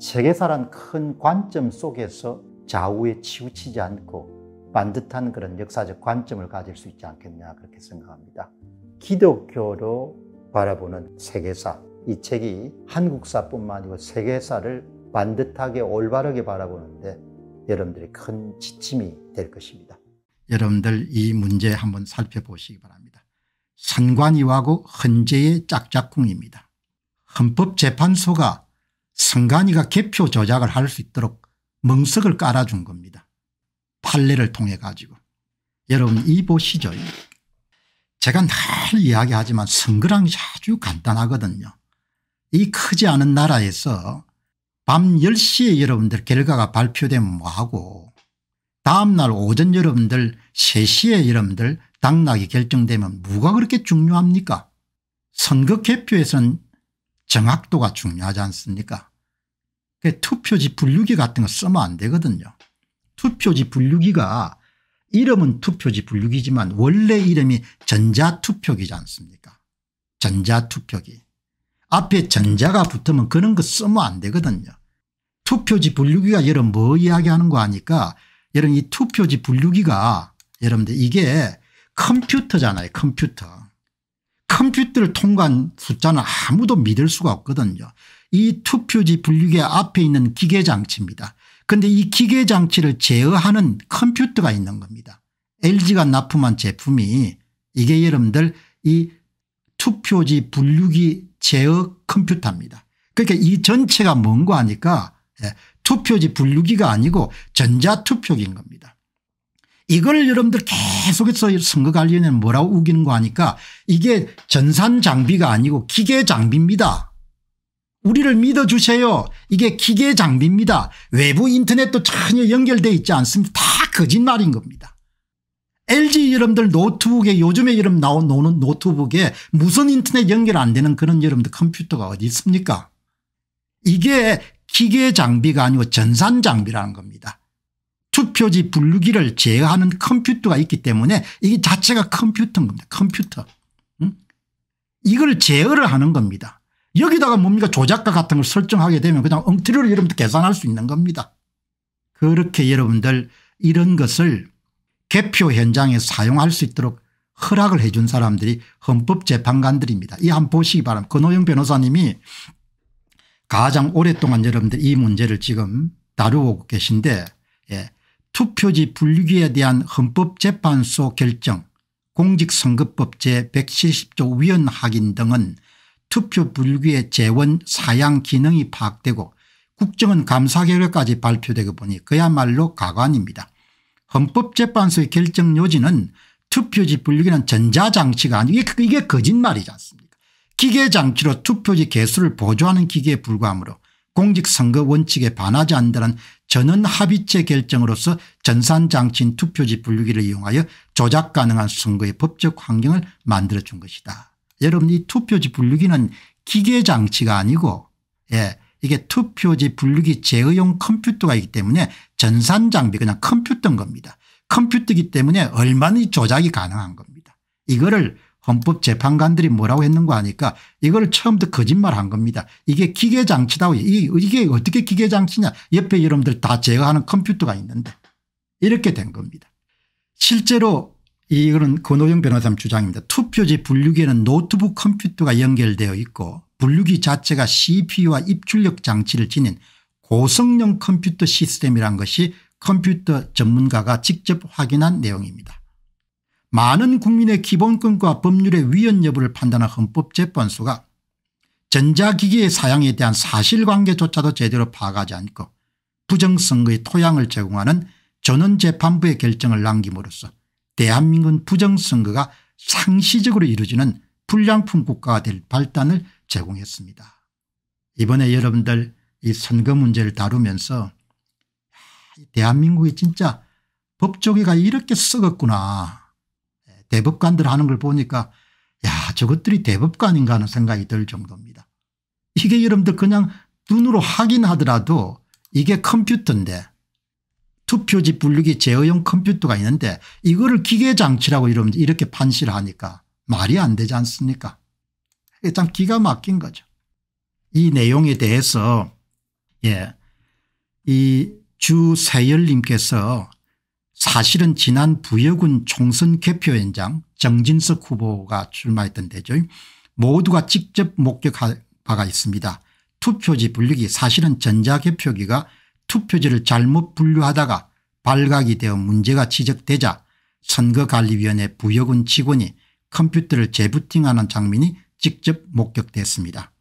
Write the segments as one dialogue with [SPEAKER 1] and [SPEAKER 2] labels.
[SPEAKER 1] 세계사란 큰 관점 속에서 좌우에 치우치지 않고 반듯한 그런 역사적 관점을 가질 수 있지 않겠냐 그렇게 생각합니다. 기독교로 바라보는 세계사 이 책이 한국사뿐만 아니고 세계사를 반듯하게 올바르게 바라보는데 여러분들이 큰 지침이 될 것입니다. 여러분들 이 문제 한번 살펴보시기 바랍니다. 선관위하고 헌재의 짝짝꿍입니다. 헌법재판소가 선관위가 개표 조작을 할 수 있도록 멍석을 깔아준 겁니다. 판례를 통해 가지고. 여러분 이 보시죠. 제가 늘 이야기하지만 선거란 아주 간단하거든요. 이 크지 않은 나라에서 밤 10시에 여러분들 결과가 발표되면 뭐하고 다음날 오전 여러분들 3시에 여러분들 당락이 결정되면 뭐가 그렇게 중요합니까 선거 개표에선 정확도가 중요하지 않습니까 그 투표지 분류기 같은 거 쓰면 안 되거든요. 투표지 분류기가 이름은 투표지 분류기지만 원래 이름이 전자투표기지 않습니까 전자투표기. 앞에 전자가 붙으면 그런 거 쓰면 안 되거든요. 투표지 분류기가 여러분 뭐 이야기하는 거 아니까 여러분 이 투표지 분류기가 여러분들 이게 컴퓨터잖아요 컴퓨터. 컴퓨터를 통과한 숫자는 아무도 믿을 수가 없거든요. 이 투표지 분류계 앞에 있는 기계장치입니다. 그런데 이 기계장치를 제어하는 컴퓨터가 있는 겁니다. LG가 납품한 제품이 이게 여러분들 이 투표지 분류기 제어 컴퓨터입니다. 그러니까 이 전체가 뭔가 하니까 예, 투표지 분류기가 아니고 전자투표기인 겁니다. 이걸 여러분들 계속해서 선거 관련에 뭐라고 우기는 거 하니까 이게 전산 장비가 아니고 기계 장비입니다. 우리를 믿어주세요. 이게 기계 장비입니다. 외부 인터넷도 전혀 연결돼 있지 않습니다. 다 거짓말인 겁니다. LG 여러분들 노트북에 요즘에 여러분 나오는 노트북에 무선 인터넷 연결 안 되는 그런 여러분들 컴퓨터가 어디 있습니까 이게 기계 장비가 아니고 전산 장비라는 겁니다. 투표지 분류기를 제어하는 컴퓨터가 있기 때문에 이게 자체가 컴퓨터인 겁니다. 컴퓨터. 이걸 제어를 하는 겁니다. 여기다가 뭡니까 조작가 같은 걸 설정하게 되면 그냥 엉터리로 여러분들 계산할 수 있는 겁니다. 그렇게 여러분들 이런 것을 개표 현장에 사용할 수 있도록 허락을 해준 사람들이 헌법재판관들입니다. 이 한 번 보시기 바랍니다. 권호영 변호사님이 가장 오랫동안 여러분들 이 문제를 지금 다루고 계신데 투표지 분류기에 대한 헌법재판소 결정 공직선거법 제170조 위헌 확인 등은 투표 분류기의 재원 사양 기능이 파악되고 국정은 감사 결과까지 발표되고 보니 그야말로 가관입니다. 헌법재판소의 결정 요지는 투표지 분류기는 전자장치가 아니고 이게 그, 거짓말이지 않습니까 기계장치로 투표지 개수를 보조하는 기계에 불과하므로 공직선거 원칙에 반하지 않는 는다 전원 합의체 결정으로서 전산장치인 투표지 분류기를 이용하여 조작 가능한 선거의 법적 환경을 만들어준 것이다. 여러분 이 투표지 분류기는 기계장치가 아니고 예, 이게 투표지 분류기 제어용 컴퓨터가 있기 때문에 전산장비 그냥 컴퓨터인 겁니다. 컴퓨터이기 때문에 얼마나 조작이 가능한 겁니다. 이거를 헌법재판관들이 뭐라고 했는 거 아니까 이걸 처음부터 거짓말한 겁니다. 이게 기계장치다. 이게 어떻게 기계장치냐. 옆에 여러분들 다 제어하는 컴퓨터가 있는데 이렇게 된 겁니다. 실제로 이거는 권호영 변호사님 주장입니다. 투표지 분류기에는 노트북 컴퓨터가 연결되어 있고 분류기 자체가 CPU와 입출력 장치를 지닌 고성능 컴퓨터 시스템이란 것이 컴퓨터 전문가가 직접 확인한 내용입니다. 많은 국민의 기본권과 법률의 위헌 여부를 판단한 헌법재판소가 전자기기의 사양에 대한 사실관계조차도 제대로 파악하지 않고 부정선거의 토양을 제공하는 전원재판부의 결정을 남김으로써 대한민국은 부정선거가 상시적으로 이루어지는 불량품 국가가 될 발단을 제공했습니다. 이번에 여러분들 이 선거 문제를 다루면서 대한민국이 진짜 법조계가 이렇게 썩었구나 대법관들 하는 걸 보니까 야 저것들이 대법관인가 하는 생각이 들 정도입니다. 이게 여러분들 그냥 눈으로 확인하더라도 이게 컴퓨터인데 투표지 분류기 제어용 컴퓨터가 있는데 이거를 기계장치라고 이러면 이렇게 판시를 하니까 말이 안 되지 않습니까 이게 참 기가 막힌 거죠. 이 내용에 대해서 예, 이 주세열님께서 사실은 지난 부여군 총선 개표 현장 정진석 후보가 출마했던 데죠. 모두가 직접 목격할 바가 있습니다. 투표지 분류기 사실은 전자개표기가 투표지를 잘못 분류하다가 발각이 되어 문제가 지적되자 선거관리위원회 부여군 직원이 컴퓨터를 재부팅하는 장면이 직접 목격됐습니다.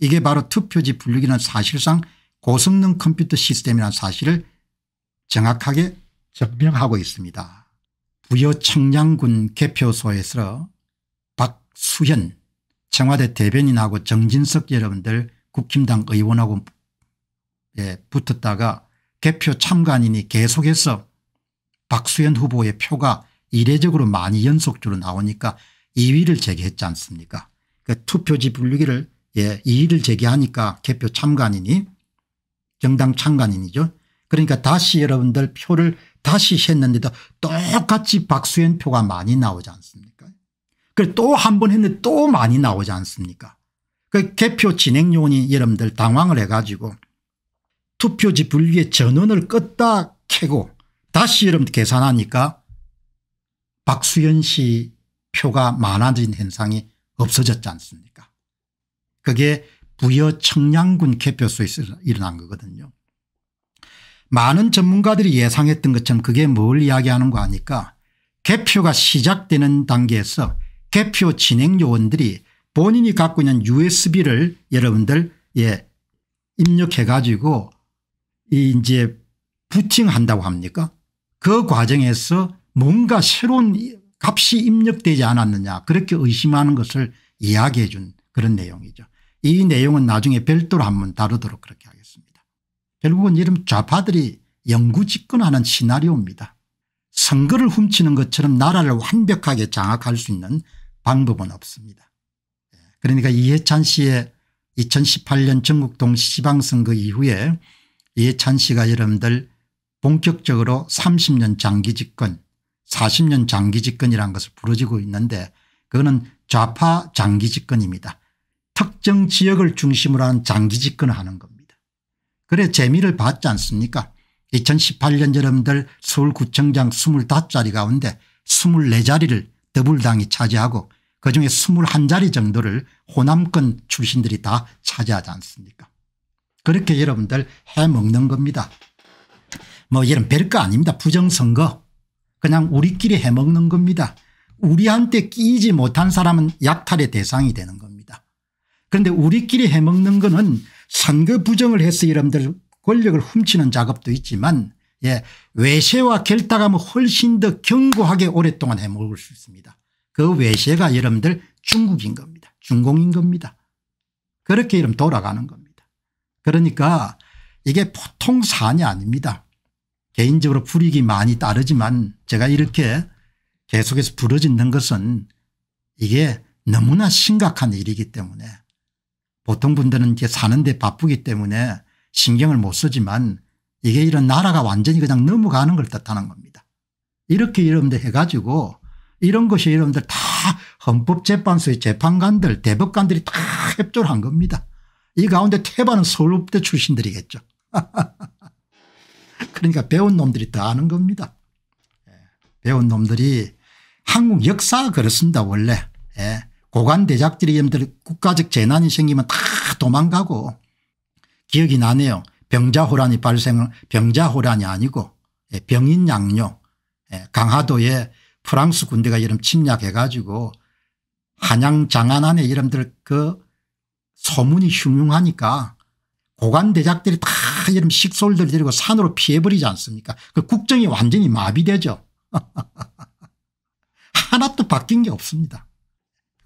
[SPEAKER 1] 이게 바로 투표지 분류기는 사실상 고성능 컴퓨터 시스템이라는 사실을 정확하게 증명하고 있습니다. 부여 청량군 개표소에서 박수현 청와대 대변인하고 정진석 여러분들 국힘당 의원하고 예, 붙었다가 개표 참관인이 계속해서 박수현 후보의 표가 이례적으로 많이 연속적으로 나오니까 2위를 제기했지 않습니까 그 투표지 분류기를 예, 2위를 제기하니까 개표 참관인이 정당 참관인이죠. 그러니까 다시 여러분들 표를 다시 했는데도 똑같이 박수현 표가 많이 나오지 않습니까 또 한 번 했는데 또 많이 나오지 않습니까 그 개표 진행요원이 여러분들 당황을 해가지고 투표지 분류의 전원을 껐다 켜고 다시 여러분들 계산하니까 박수현 씨 표가 많아진 현상이 없어졌지 않습니까 그게 부여 청량군 개표 수에서 일어난 거거든요. 많은 전문가들이 예상했던 것처럼 그게 뭘 이야기하는 거 아니까 개표가 시작되는 단계에서 개표 진행 요원들이 본인이 갖고 있는 usb를 여러분들 예 입력해 가지고 이제 부팅한다고 합니까 그 과정에서 뭔가 새로운 값이 입력되지 않았느냐 그렇게 의심하는 것을 이야기해 준 그런 내용이죠. 이 내용은 나중에 별도로 한번 다루도록 그렇게 하겠습니다. 결국은 이런 좌파들이 영구 집권하는 시나리오입니다. 선거를 훔치는 것처럼 나라를 완벽하게 장악할 수 있는 방법은 없습니다. 예, 그러니까 이해찬 씨의 2018년 전국동 시방선거 이후에 이해찬 씨가 여러분들 본격적으로 30년 장기 집권 40년 장기 집권이라는 것을 부르짖고 있는데 그거는 좌파 장기 집권입니다. 특정 지역을 중심으로 한 장기 집권을 하는 겁니다. 그래 재미를 봤지 않습니까 2018년 여러분들 서울구청장 25자리 가운데 24자리를 더불당이 차지하고 그중에 21자리 정도를 호남권 출신들이 다 차지하지 않습니까 그렇게 여러분들 해먹는 겁니다. 뭐 이런 별거 아닙니다. 부정선거 그냥 우리끼리 해먹는 겁니다. 우리한테 끼지 못한 사람은 약탈의 대상이 되는 겁니다. 그런데 우리끼리 해먹는 거는 선거 부정을 해서 이름들 권력을 훔치는 작업도 있지만 예, 외세와 결탁하면 훨씬 더 견고하게 오랫동안 해먹을 수 있습니다. 그 외세가 여러분들 중국인 겁니다. 중공인 겁니다. 그렇게 이름 돌아가는 겁니다. 그러니까 이게 보통 사안이 아닙니다. 개인적으로 불이익이 많이 따르지만 제가 이렇게 계속해서 부러지는 것은 이게 너무나 심각한 일이기 때문에 보통 분들은 이제 사는데 바쁘기 때문에 신경을 못 쓰지만 이게 이런 나라가 완전히 그냥 넘어가는 걸 뜻하는 겁니다. 이렇게 여러분들 해가지고 이런 것이 여러분들 다 헌법재판소의 재판관들 대법관들이 다 협조를 한 겁니다. 이 가운데 태반은 서울대 출신들이겠죠. 그러니까 배운 놈들이 더 아는 겁니다. 예. 배운 놈들이 한국 역사가 그렇습니다 원래. 예. 고관대작들이 여러분들 국가적 재난이 생기면 다 도망가고 기억이 나네요. 병자호란이 발생을 병자호란이 아니고 예, 병인양요 예, 강화도에 프랑스 군대가 이름 침략해 가지고 한양 장안 안에 러분들그 소문이 흉흉하니까 고관대작들이 다 이런 식솔들 데리고 산으로 피해버리지 않습니까 그 국정이 완전히 마비되죠. 하나도 바뀐 게 없습니다.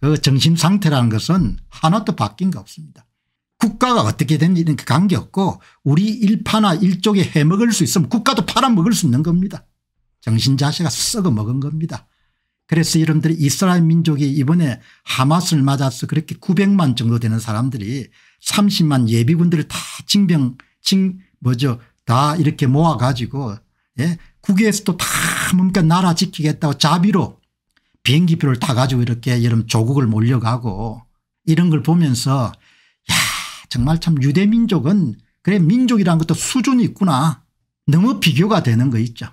[SPEAKER 1] 그 정신 상태라는 것은 하나도 바뀐 게 없습니다. 국가가 어떻게 된지는 그 관계없고 우리 일파나 일족에 해먹을 수 있으면 국가도 팔아먹을 수 있는 겁니다. 정신 자세가 썩어먹은 겁니다. 그래서 여러분들이 이스라엘 민족이 이번에 하마스를 맞아서 그렇게 900만 정도 되는 사람들이 30만 예비군들을 다 징병 징 뭐죠 다 이렇게 모아가지고 예 국외에서도 다 뭔가 나라 지키겠다고 자비로 비행기표를 다 가지고 이렇게 여름 조국을 몰려가고 이런 걸 보면서 야 정말 참 유대민족은 그래 민족이란 것도 수준이 있구나. 너무 비교가 되는 거 있죠.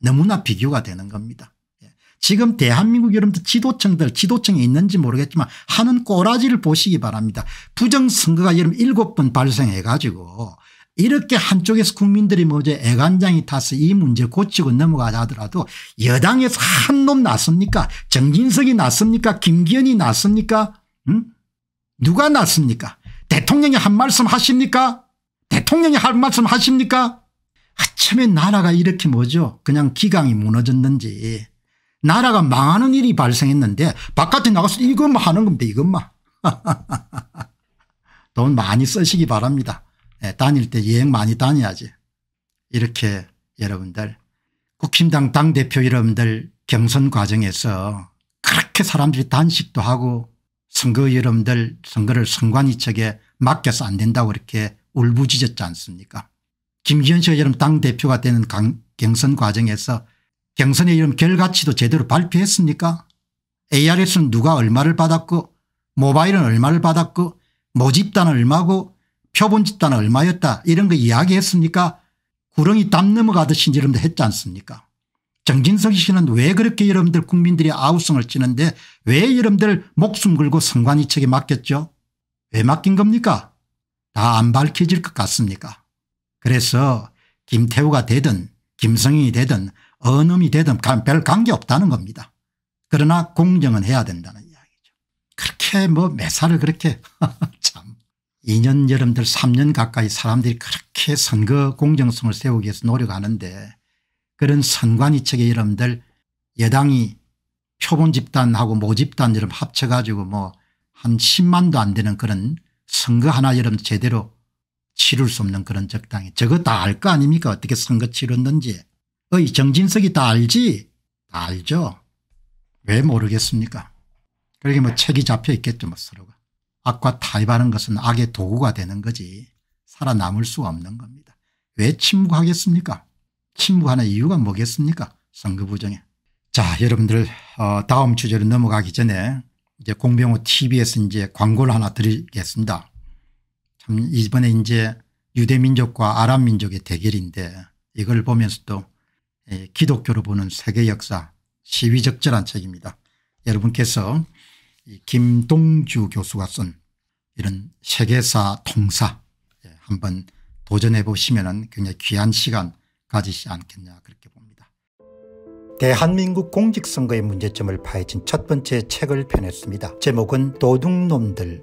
[SPEAKER 1] 너무나 비교가 되는 겁니다. 예. 지금 대한민국 여러분들 지도층들 지도층이 있는지 모르겠지만 하는 꼬라지를 보시기 바랍니다. 부정선거가 여러분 일번 발생해 가지고 이렇게 한쪽에서 국민들이 뭐죠 애간장이 타서 이 문제 고치고 넘어가자 하더라도 여당에서 한 놈 났습니까 정진석이 났습니까 김기현이 났습니까 응? 누가 났습니까 대통령이 한 말씀 하십니까 대통령이 한 말씀 하십니까 아침에 나라가 이렇게 뭐죠 그냥 기강이 무너졌는지 나라가 망하는 일이 발생했는데 바깥에 나가서 이것만 하는 겁니다 이것만 돈 많이 쓰시기 바랍니다. 예, 다닐 때 여행 많이 다녀야지. 이렇게 여러분들 국힘당 당대표 여러분들 경선 과정에서 그렇게 사람들이 단식도 하고 선거 여러분들 선거를 선관위 측에 맡겨서 안 된다고 이렇게 울부짖었지 않습니까 김기현 씨가 여러분 당대표가 되는 경선 과정에서 경선의 이름 결과치도 제대로 발표했습니까 ARS는 누가 얼마를 받았고 모바일은 얼마를 받았고 모집단은 얼마고 표본 집단은 얼마였다 이런 거 이야기했습니까 구렁이 담 넘어가듯이 여러분들 했지 않습니까 정진석 씨는 왜 그렇게 여러분들 국민들이 아우성을 찌는데왜 여러분들 목숨 걸고 선관위책에 맡겼죠 왜 맡긴 겁니까 다 안 밝혀질 것 같습니까 그래서 김태우가 되든 김성인이 되든 어놈이 되든 별 관계없다는 겁니다 그러나 공정은 해야 된다는 이야기죠 그렇게 뭐 매사를 그렇게 2년 여름들 3년 가까이 사람들이 그렇게 선거 공정성을 세우기 위해서 노력하는데 그런 선관위측의 여러분들 여당이 표본 집단하고 모집단 이런 합쳐가지고 뭐 한 10만도 안 되는 그런 선거 하나 여러분 제대로 치룰 수 없는 그런 적당히 저거 다 알 거 아닙니까 어떻게 선거 치렀는지 어이 정진석이 다 알지 다 알죠 왜 모르겠습니까 그러게 뭐 책이 잡혀 있겠죠 뭐 서로가 악과 타협하는 것은 악의 도구가 되는 거지 살아남을 수 없는 겁니다. 왜 침묵하겠습니까? 침묵하는 이유가 뭐겠습니까? 선거 부정에. 자 여러분들 어, 다음 주제로 넘어가기 전에 이제 공병호 tv에서 이제 광고를 하나 드리겠습니다. 참 이번에 이제 유대민족과 아랍민족의 대결인데 이걸 보면서도 예, 기독교로 보는 세계 역사 시위적절한 책입니다. 여러분께서 김동주 교수가 쓴 이런 세계사 통사 예, 한번 도전해 보시면 은 굉장히 귀한 시간 가지지 않겠냐 그렇게 봅니다. 대한민국 공직선거의 문제점을 파헤친 첫 번째 책을 펴냈습니다. 제목은 도둑놈들